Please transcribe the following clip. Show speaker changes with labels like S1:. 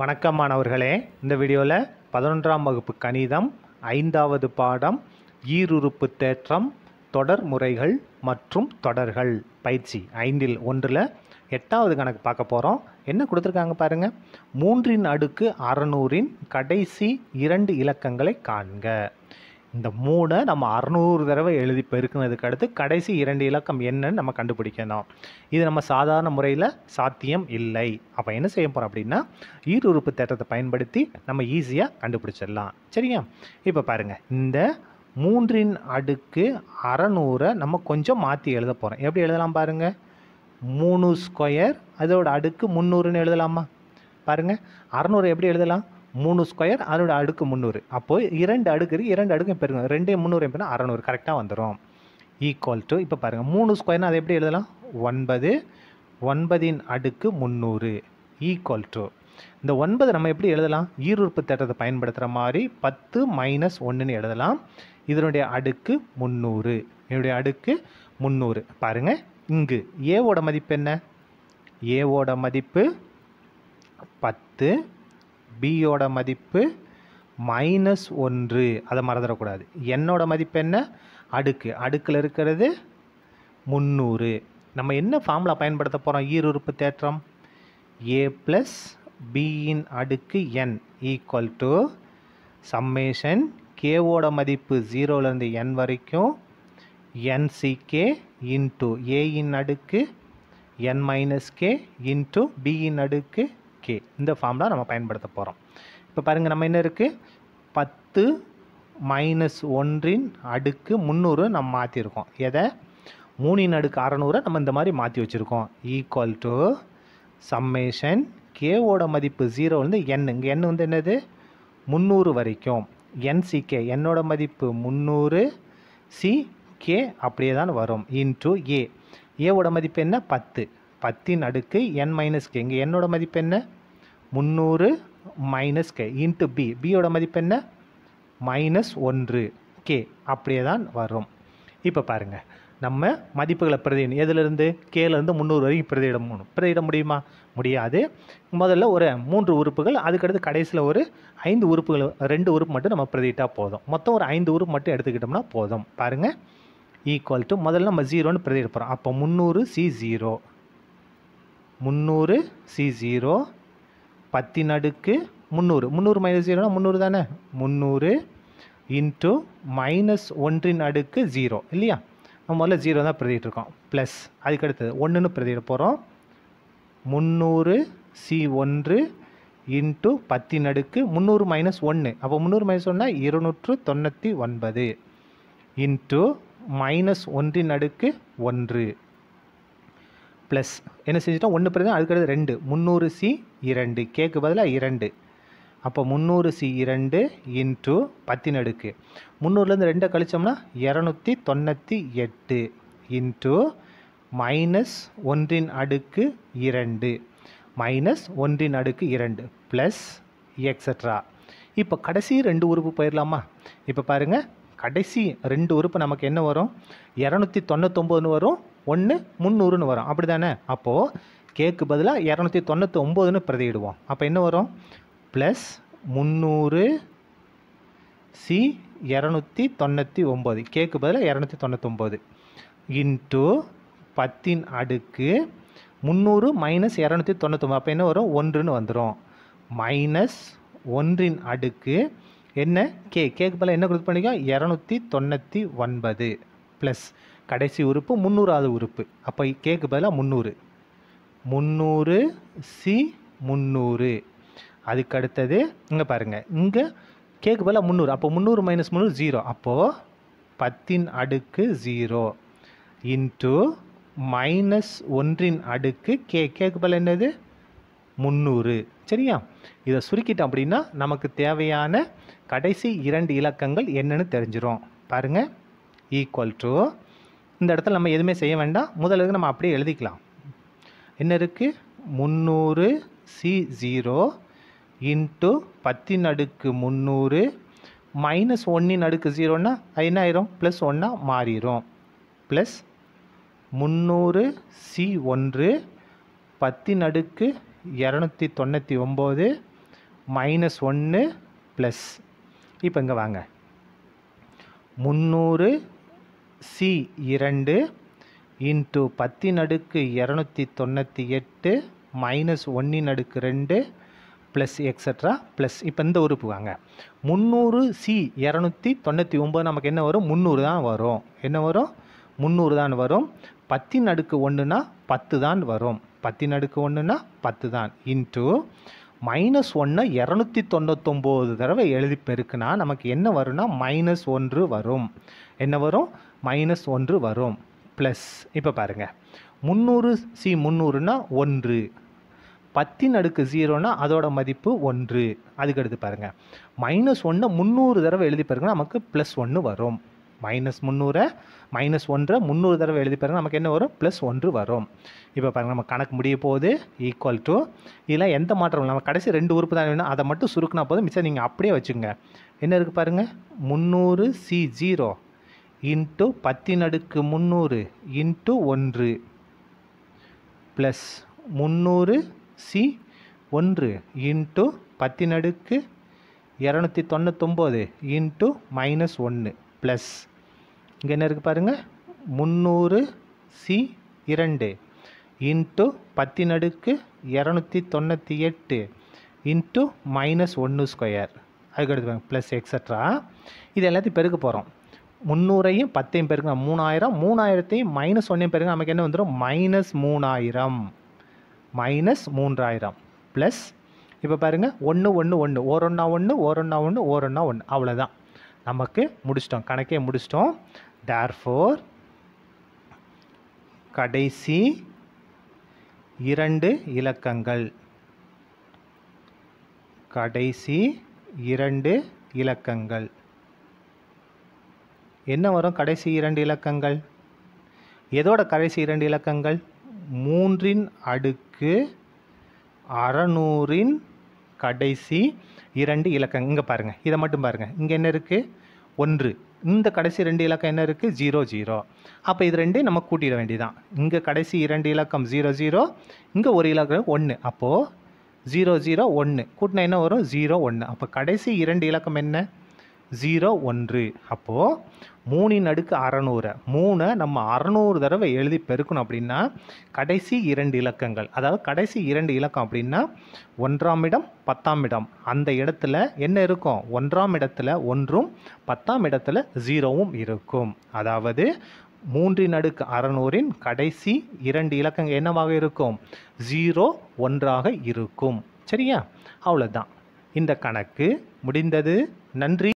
S1: வணக்கம் மாணவர்களே இந்த வீடியோவில் பதினொன்றாம் வகுப்பு கணிதம் ஐந்தாவது பாடம் ஈருறுப்பு தேற்றம் தொடர் முறைகள் மற்றும் தொடர்கள் பயிற்சி ஐந்தில் ஒன்றில் எட்டாவது கணக்கு பார்க்க போகிறோம் என்ன கொடுத்துருக்காங்க பாருங்கள் மூன்றின் அடுக்கு அறநூறின் கடைசி இரண்டு இலக்கங்களை காண்க இந்த மூணை நம்ம அறநூறு தடவை எழுதி பெருக்கினதுக்கு அடுத்து கடைசி இரண்டு இலக்கம் என்னன்னு நம்ம கண்டுபிடிக்கணும் இது நம்ம சாதாரண முறையில் சாத்தியம் இல்லை அப்போ என்ன செய்ய போகிறோம் அப்படின்னா ஈருறுப்பு தேட்டத்தை பயன்படுத்தி நம்ம ஈஸியாக கண்டுபிடிச்சிடலாம் சரியா இப்போ பாருங்கள் இந்த மூன்றின் அடுக்கு அறநூறை நம்ம கொஞ்சம் மாற்றி எழுத போகிறோம் எப்படி எழுதலாம் பாருங்கள் மூணு ஸ்கொயர் அதோட அடுக்கு முந்நூறுன்னு எழுதலாமா பாருங்கள் அறநூறு எப்படி எழுதலாம் மூணு ஸ்கொயர் அதனோட அடுக்கு முந்நூறு அப்போது இரண்டு அடுக்கு இருக்குது இரண்டு அடுக்கு பெருங்க ரெண்டே முந்நூறு எப்படின்னா அறநூறு கரெக்டாக வந்துடும் ஈக்குவல் டு இப்போ பாருங்கள் மூணு ஸ்கொயர்னால் அதை எப்படி எழுதலாம் ஒன்பது ஒன்பதின் அடுக்கு முந்நூறு ஈக்குவல் டு இந்த ஒன்பது நம்ம எப்படி எழுதலாம் ஈருறுப்பு தேட்டத்தை பயன்படுத்துகிற மாதிரி பத்து மைனஸ் ஒன்றுன்னு எழுதலாம் இதனுடைய அடுக்கு முந்நூறு என்னுடைய அடுக்கு முந்நூறு பாருங்கள் இங்கு ஏவோட மதிப்பு என்ன ஏவோட மதிப்பு பத்து பியோட மதிப்பு மைனஸ் ஒன்று அதை மறந்துடக்கூடாது என்னோட மதிப்பு என்ன அடுக்கு அடுக்கில் இருக்கிறது முந்நூறு நம்ம என்ன ஃபார்முலா பயன்படுத்த போகிறோம் ஈருறுப்பு தேற்றம் ஏ ப்ளஸ் பியின் அடுக்கு என் ஈக்குவல் டு சம்மேஷன் கேவோட மதிப்பு ஜீரோலேருந்து என் வரைக்கும் என்சிகே இன்ட்டு ஏயின் அடுக்கு என் மைனஸ் கே இன்ட்டு பியின் அடுக்கு கே இந்த ஃபார்முலா நம்ம பயன்படுத்த போகிறோம் இப்போ பாருங்கள் நம்ம என்ன இருக்குது பத்து மைனஸ் ஒன்றின் அடுக்கு முந்நூறு நம்ம மாற்றிருக்கோம் எதை மூணின் அடுக்கு அறநூறை நம்ம இந்த மாதிரி மாற்றி வச்சுருக்கோம் ஈக்குவல் டு சம்மேஷன் கேவோட மதிப்பு ஜீரோலேருந்து என் இங்கே என் வந்து என்னது முந்நூறு வரைக்கும் என்சிகே என்னோட மதிப்பு முந்நூறு சி கே அப்படியே தான் வரும் இன்டூ ஏ ஏவோட மதிப்பு என்ன பத்து பத்தின் அடுக்கு என் மைனஸ் கே இங்கே என்னோட மதிப்பு என்ன முந்நூறு மைனஸ் கே இன்ட்டு பி பியோட மதிப்பு என்ன மைனஸ் ஒன்று கே அப்படியே தான் வரும் இப்போ பாருங்கள் நம்ம மதிப்புகளை பிரதிடணும் எதுலேருந்து கேலேருந்து முந்நூறு வரைக்கும் பிரதியிட முடியும் பிரதிட முடியுமா முடியாது முதல்ல ஒரு மூன்று உறுப்புகள் அதுக்கடுத்து கடைசியில் ஒரு ஐந்து உறுப்புகள் ரெண்டு உறுப்பு மட்டும் நம்ம பிரதிட்டால் போதும் மொத்தம் ஒரு ஐந்து உறுப்பு மட்டும் எடுத்துக்கிட்டோம்னா போதும் பாருங்கள் ஈக்குவல் டு முதல்ல நம்ம ஜீரோன்னு பிரதிட போகிறோம் அப்போ முந்நூறு சி ஜீரோ முந்நூறு சி ஜீரோ பத்தின் அடுக்கு முந்நூறு முந்நூறு மைனஸ் ஜீரோனால் முந்நூறு தானே முந்நூறு இன்ட்டு மைனஸ் ஒன்றின் அடுக்கு ஜீரோ இல்லையா நம்ம முதல்ல ஜீரோ தான் பிரதிட்டு இருக்கோம் ப்ளஸ் அதுக்கடுத்தது ஒன்றுன்னு பிரதிட போகிறோம் முந்நூறு சி ஒன்று இன்ட்டு பத்தின் அடுக்கு முந்நூறு மைனஸ் ஒன்று அப்போ முந்நூறு மைனஸ் ஒன்னா இருநூற்று தொண்ணூற்றி ஒன்பது இன்ட்டு மைனஸ் ஒன்றின் அடுக்கு ஒன்று ப்ளஸ் என்ன செஞ்சிட்டோம் ஒன்று பிறகு அதுக்கடுத்து ரெண்டு முந்நூறு சி இரண்டு கேக்கு பதிலாக இரண்டு அப்போ முந்நூறு சி இரண்டு இன்ட்டு பத்தின் அடுக்கு முந்நூறுலேருந்து ரெண்டை கழித்தோம்னா இரநூத்தி தொண்ணூற்றி எட்டு இன்ட்டு மைனஸ் ஒன்றின் அடுக்கு இரண்டு மைனஸ் ஒன்றின் அடுக்கு இரண்டு ப்ளஸ் எக்ஸட்ரா இப்போ கடைசி ரெண்டு உறுப்பு போயிடலாமா இப்போ பாருங்கள் கடைசி ரெண்டு உறுப்பு நமக்கு என்ன வரும் இரநூத்தி தொண்ணூத்தொம்போதுன்னு வரும் ஒன்று முந்நூறுன்னு வரும் அப்படி தானே அப்போது கேக்கு பதிலாக இரநூத்தி தொண்ணூற்றி ஒம்போதுன்னு பிரதியிடுவோம் அப்போ என்ன வரும் ப்ளஸ் முந்நூறு சி இரநூத்தி தொண்ணூற்றி ஒம்பது கேக்கு பதிலாக இரநூத்தி தொண்ணூற்றொம்பது இன்ட்டு பத்தின் அடுக்கு முந்நூறு மைனஸ் இரநூத்தி தொண்ணூற்றி அப்போ என்ன வரும் ஒன்றுன்னு வந்துடும் மைனஸ் ஒன்றின் அடுக்கு என்ன கே கேக்கு பதிலாக என்ன கொடுத்து பண்ணிக்கோ இரநூத்தி தொண்ணூற்றி ஒன்பது ப்ளஸ் கடைசி உறுப்பு முந்நூறாவது உறுப்பு அப்போ கேக்கு பதிலாக முந்நூறு முந்நூறு சி முந்நூறு அதுக்கு அடுத்தது இங்கே பாருங்கள் இங்கே கேக்கு பதிலாக முந்நூறு அப்போ முந்நூறு மைனஸ் முந்நூறு ஜீரோ அப்போது பத்தின் அடுக்கு ஜீரோ இன்ட்டு மைனஸ் ஒன்றின் அடுக்கு கே கேக்கு பதில் என்னது முந்நூறு சரியா இதை சுருக்கிட்டோம் அப்படின்னா நமக்கு தேவையான கடைசி இரண்டு இலக்கங்கள் என்னென்னு தெரிஞ்சிடும் பாருங்கள் ஈக்குவல் டு இந்த இடத்துல நம்ம எதுவுமே செய்ய வேண்டாம் முதலுக்கு நம்ம அப்படியே எழுதிக்கலாம் என்ன இருக்குது முந்நூறு சி ஜீரோ இன்ட்டு பத்தின் அடுக்கு முந்நூறு மைனஸ் ஒன்றின் அடுக்கு ஜீரோன்னா என்ன ஆயிரும் ப்ளஸ் ஒன்னாக மாறிடும் ப்ளஸ் முந்நூறு சி ஒன்று பத்தின் அடுக்கு இரநூத்தி தொண்ணூற்றி ஒம்பது மைனஸ் ஒன்று ப்ளஸ் இப்போ இங்கே வாங்க முந்நூறு சி இரண்டு இன்ட்டு பத்தின் அடுக்கு இரநூத்தி தொண்ணூற்றி எட்டு மைனஸ் ஒன்றின் அடுக்கு ரெண்டு ப்ளஸ் எக்ஸட்ரா ப்ளஸ் இப்போ இந்த உறுப்பு வாங்க முந்நூறு சி இரநூத்தி தொண்ணூற்றி ஒம்பது நமக்கு என்ன வரும் முந்நூறு தான் வரும் என்ன வரும் முந்நூறு தான் வரும் பத்தின் அடுக்கு ஒன்றுனா பத்து தான் வரும் பத்தின் அடுக்கு ஒன்றுனா பத்து தான் இன்ட்டு மைனஸ் ஒன்றை இரநூத்தி தொண்ணூத்தொம்போது தடவை எழுதி பெருக்குனா நமக்கு என்ன வரும்னா மைனஸ் ஒன்று வரும் என்ன வரும் மைனஸ் ஒன்று வரும் ப்ளஸ் இப்போ பாருங்கள் முந்நூறு சி முந்நூறுனா ஒன்று பத்தின் அடுக்கு ஜீரோனா அதோட மதிப்பு ஒன்று அதுக்கு எடுத்து பாருங்கள் மைனஸ் ஒன்று முந்நூறு தடவை எழுதி பாருங்கன்னா நமக்கு ப்ளஸ் ஒன்று வரும் மைனஸ் முந்நூறை மைனஸ் ஒன்றை முந்நூறு தடவை எழுதி பாருங்க நமக்கு என்ன வரும் ப்ளஸ் ஒன்று வரும் இப்போ பாருங்கள் நம்ம கணக்கு முடிய போகுது ஈக்குவல் டு இதில் எந்த மாற்றம் நம்ம கடைசி ரெண்டு உறுப்பு தான் வேணும் அதை மட்டும் சுருக்கினா போதும் மிச்சம் நீங்கள் அப்படியே வச்சுங்க என்ன இருக்குது பாருங்கள் முந்நூறு சி ஜீரோ இன்ட்டு பத்தினடுக்கு அடுக்கு முந்நூறு இன்ட்டு ஒன்று ப்ளஸ் முந்நூறு சி ஒன்று இன்ட்டு பத்தின் அடுக்கு இரநூத்தி தொண்ணூத்தொம்பது இன்ட்டு மைனஸ் ஒன்று ப்ளஸ் இங்கே என்ன இருக்குது பாருங்கள் முந்நூறு சி இரண்டு இன்ட்டு பத்தி நடுக்கு இரநூத்தி தொண்ணூற்றி எட்டு இன்ட்டு மைனஸ் ஒன்று ஸ்கொயர் அதுக்கடுத்து ப்ளஸ் எக்ஸட்ரா இது எல்லாத்தையும் பெருக்க போகிறோம் முந்நூறையும் பத்தையும் பெருங்க மூணாயிரம் மூணாயிரத்தையும் மைனஸ் ஒன்றையும் பெருங்க நமக்கு என்ன வந்துடும் மைனஸ் மூணாயிரம் மைனஸ் மூன்றாயிரம் ப்ளஸ் இப்போ பாருங்கள் ஒன்று ஒன்று ஒன்று ஓரொன்னா ஒன்று ஓரொன்னா ஒன்று ஓரொன்னா ஒன்று அவ்வளோதான் நமக்கு முடிச்சிட்டோம் கணக்கே முடிச்சிட்டோம் டார்ஃபோர் கடைசி இரண்டு இலக்கங்கள் கடைசி இரண்டு இலக்கங்கள் என்ன வரும் கடைசி இரண்டு இலக்கங்கள் எதோட கடைசி இரண்டு இலக்கங்கள் மூன்றின் அடுக்கு அறநூறின் கடைசி இரண்டு இலக்கங்கள் இங்கே பாருங்கள் இதை மட்டும் பாருங்கள் இங்கே என்ன இருக்குது ஒன்று இந்த கடைசி ரெண்டு இலக்கம் என்ன இருக்குது ஜீரோ ஜீரோ அப்போ இது ரெண்டையும் நம்ம கூட்டிட வேண்டியதான் இங்கே கடைசி இரண்டு இலக்கம் ஜீரோ ஜீரோ இங்கே ஒரு இலக்கம் ஒன்று அப்போது ஜீரோ ஜீரோ ஒன்று கூட்டினா என்ன வரும் ஜீரோ ஒன்று அப்போ கடைசி இரண்டு இலக்கம் என்ன ஜீரோ ஒன்று அப்போது மூணின் அடுக்கு அறநூறு மூணை நம்ம அறநூறு தடவை எழுதி பெருக்கணும் அப்படின்னா கடைசி இரண்டு இலக்கங்கள் அதாவது கடைசி இரண்டு இலக்கம் அப்படின்னா ஒன்றாம் இடம் பத்தாம் இடம் அந்த இடத்துல என்ன இருக்கும் ஒன்றாம் இடத்துல ஒன்றும் பத்தாம் இடத்துல ஜீரோவும் இருக்கும் அதாவது மூன்றின் அடுக்கு அறநூறின் கடைசி இரண்டு இலக்கங்கள் என்னவாக இருக்கும் ஜீரோ ஒன்றாக இருக்கும் சரியா அவ்வளோதான் இந்த கணக்கு முடிந்தது நன்றி